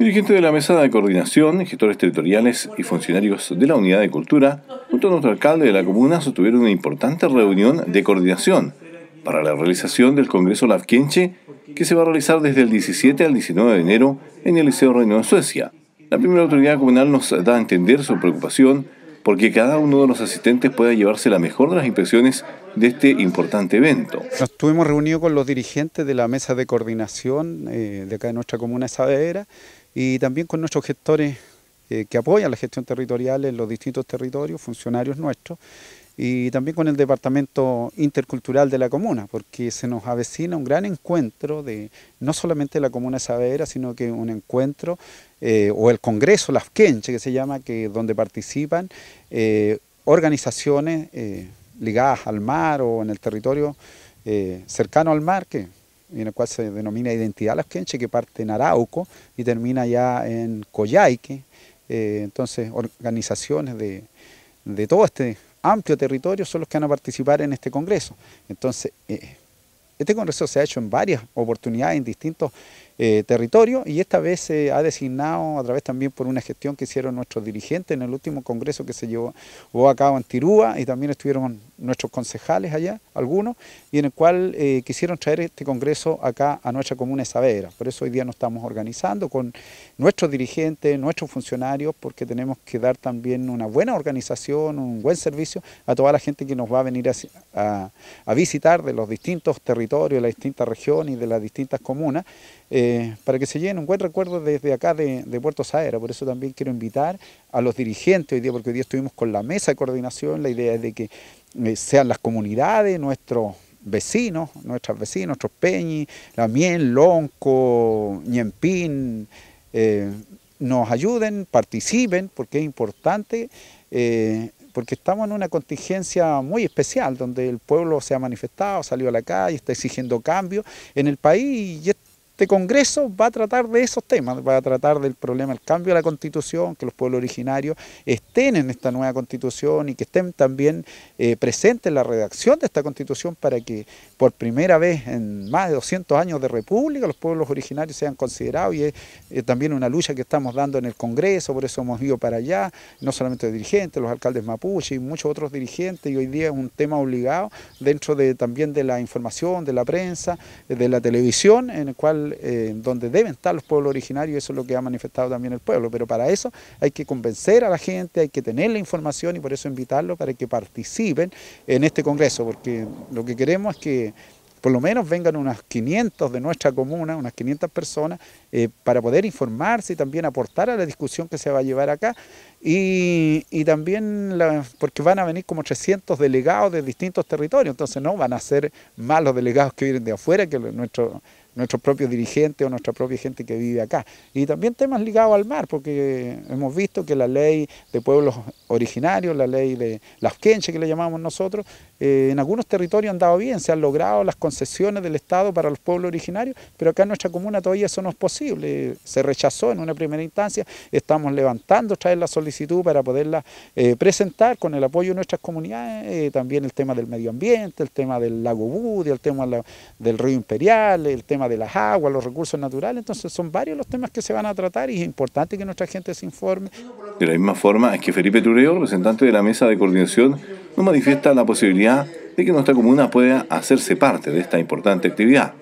dirigentes de la Mesa de Coordinación, gestores territoriales y funcionarios de la Unidad de Cultura, junto a nuestro alcalde de la comuna, sostuvieron una importante reunión de coordinación para la realización del Congreso Lafkenche, que se va a realizar desde el 17 al 19 de enero en el Liceo Reino de Suecia. La primera autoridad comunal nos da a entender su preocupación porque cada uno de los asistentes pueda llevarse la mejor de las impresiones de este importante evento. Nos tuvimos reunidos con los dirigentes de la mesa de coordinación eh, de acá de nuestra comuna de Saavedra y también con nuestros gestores eh, que apoyan la gestión territorial en los distintos territorios, funcionarios nuestros, y también con el Departamento Intercultural de la Comuna, porque se nos avecina un gran encuentro de no solamente la Comuna de Savera, sino que un encuentro, eh, o el Congreso, las Quenche, que se llama, que donde participan eh, organizaciones ligadas al mar o en el territorio cercano al mar, que en el cual se denomina Identidad Las Quenches, que parte en Arauco y termina ya en Coyhaique. Eh, entonces, organizaciones de, todo este amplio territorio son los que van a participar en este congreso. Entonces, eh, este congreso se ha hecho en varias oportunidades, en distintos eh, territorio y esta vez se ha designado a través también por una gestión que hicieron nuestros dirigentes en el último congreso que se llevó, a cabo en Tirúa y también estuvieron nuestros concejales allá, algunos, y en el cual eh, quisieron traer este congreso acá a nuestra comuna de Saavedra. Por eso hoy día nos estamos organizando con nuestros dirigentes, nuestros funcionarios, porque tenemos que dar también una buena organización, un buen servicio a toda la gente que nos va a venir a, visitar de los distintos territorios, de las distintas regiones y de las distintas comunas. Eh, para que se lleven un buen recuerdo desde acá de, Puerto Saera. Por eso también quiero invitar a los dirigentes hoy día, porque hoy día estuvimos con la mesa de coordinación, la idea es de que eh, sean las comunidades, nuestros vecinos, nuestras vecinas, nuestros peñi, la miel, lonco, ñempín, eh, nos ayuden, participen, porque es importante eh, porque estamos en una contingencia muy especial, donde el pueblo se ha manifestado, salió a la calle, está exigiendo cambios en el país y este Congreso va a tratar de esos temas, va a tratar del problema del cambio de la Constitución, que los pueblos originarios estén en esta nueva Constitución y que estén también eh, presentes en la redacción de esta Constitución para que por primera vez en más de 200 años de República los pueblos originarios sean considerados y es eh, también una lucha que estamos dando en el Congreso, por eso hemos ido para allá, no solamente los dirigentes, los alcaldes mapuche y muchos otros dirigentes y hoy día es un tema obligado dentro de, también de la información, de la prensa, de la televisión, en el cual eh, donde deben estar los pueblos originarios, eso es lo que ha manifestado también el pueblo, pero para eso hay que convencer a la gente, hay que tener la información y por eso invitarlo para que participen en este congreso, porque lo que queremos es que por lo menos vengan unas 500 de nuestra comuna, unas 500 personas, eh, para poder informarse y también aportar a la discusión que se va a llevar acá. Y, también porque van a venir como 300 delegados de distintos territorios, entonces no van a ser más los delegados que vienen de afuera que nuestro nuestros propios dirigentes o nuestra propia gente que vive acá. Y también temas ligados al mar, porque hemos visto que la ley de pueblos originarios, la ley de las quenches que le llamamos nosotros, eh, en algunos territorios han dado bien, se han logrado las concesiones del Estado para los pueblos originarios, pero acá en nuestra comuna todavía eso no es posible, se rechazó en una primera instancia, estamos levantando, traer la solicitud para poderla eh, presentar con el apoyo de nuestras comunidades, eh, también el tema del medio ambiente, el tema del lago Budi, el tema del río Imperial, el tema de las aguas, los recursos naturales. Entonces son varios los temas que se van a tratar y es importante que nuestra gente se informe. De la misma forma es que Felipe Tureo, representante de la mesa de coordinación, nos manifiesta la posibilidad de que nuestra comuna pueda hacerse parte de esta importante actividad.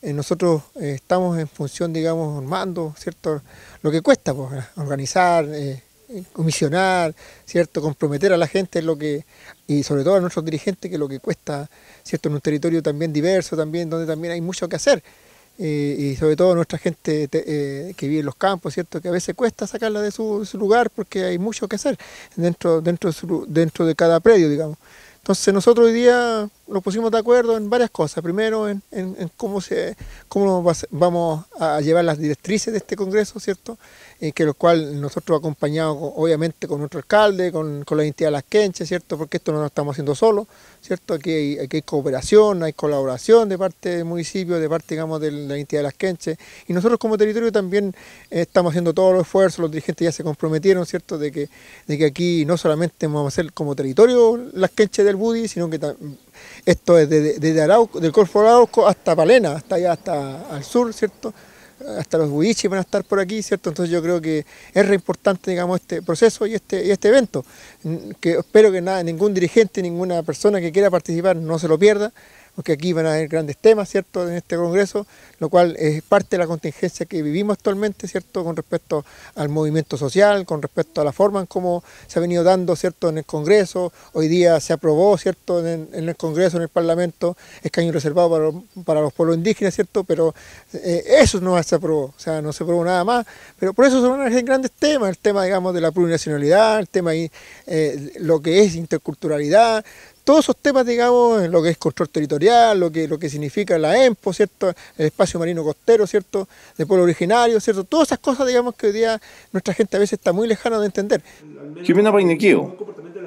Eh, nosotros eh, estamos en función, digamos, armando, ¿cierto? Lo que cuesta pues, organizar, eh, comisionar, ¿cierto? comprometer a la gente lo que, y sobre todo a nuestros dirigentes, que es lo que cuesta, ¿cierto? en un territorio también diverso, también, donde también hay mucho que hacer. Eh, y sobre todo nuestra gente eh, que vive en los campos, ¿cierto? que a veces cuesta sacarla de su, lugar porque hay mucho que hacer dentro, dentro, de dentro de cada predio, digamos. Entonces nosotros hoy día nos pusimos de acuerdo en varias cosas. Primero, en, cómo, se, cómo vamos a llevar las directrices de este Congreso, ¿cierto? Eh, que lo cual nosotros acompañamos, obviamente, con nuestro alcalde, con, la Identidad de las quenches, ¿cierto? Porque esto no lo estamos haciendo solo, ¿cierto? Aquí hay, cooperación, hay colaboración de parte del municipio, de parte, digamos, de la Identidad de las quenches. Y nosotros como territorio también eh, estamos haciendo todos los esfuerzos, los dirigentes ya se comprometieron, ¿cierto? De que, de que aquí no solamente vamos a hacer como territorio las quenches del Budi, sino que también esto es desde, el Arauco, Golfo de Arauco hasta Palena, hasta allá, hasta al sur, ¿cierto? Hasta los Guichi van a estar por aquí, ¿cierto? Entonces yo creo que es re importante, digamos, este proceso y este, y este evento. Que espero que nada, ningún dirigente, ninguna persona que quiera participar no se lo pierda porque aquí van a haber grandes temas, ¿cierto?, en este Congreso, lo cual es parte de la contingencia que vivimos actualmente, ¿cierto?, con respecto al movimiento social, con respecto a la forma en cómo se ha venido dando, ¿cierto?, en el Congreso, hoy día se aprobó, ¿cierto?, en, el Congreso, en el Parlamento, escaño reservado para, los, para los pueblos indígenas, ¿cierto?, pero eh, eso no se aprobó, o sea, no se aprobó nada más, pero por eso son grandes temas, el tema, digamos, de la plurinacionalidad, el tema, eh, lo que es interculturalidad, todos esos temas, digamos, lo que es control territorial, lo que, lo que significa la EMPO, ¿cierto? El espacio marino costero, ¿cierto? De pueblo originario, ¿cierto? Todas esas cosas, digamos, que hoy día nuestra gente a veces está muy lejana de entender. Jimena Painequeo,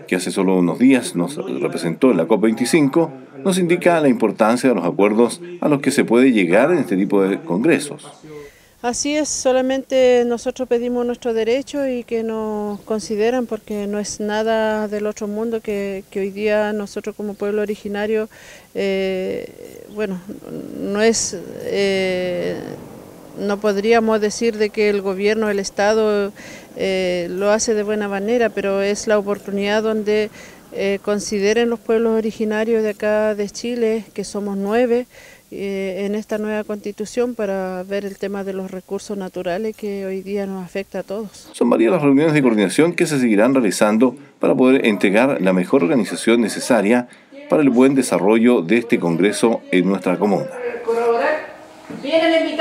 que hace solo unos días nos representó en la COP25, nos indica la importancia de los acuerdos a los que se puede llegar en este tipo de congresos. Así es, solamente nosotros pedimos nuestro derecho y que nos consideran porque no es nada del otro mundo que, hoy día nosotros como pueblo originario, eh, bueno, no es, eh, no podríamos decir de que el gobierno, el Estado eh, lo hace de buena manera, pero es la oportunidad donde consideren los pueblos originarios de acá de Chile, que somos nueve, eh, en esta nueva constitución para ver el tema de los recursos naturales que hoy día nos afecta a todos. Son varias las reuniones de coordinación que se seguirán realizando para poder entregar la mejor organización necesaria para el buen desarrollo de este Congreso en nuestra comuna. bien el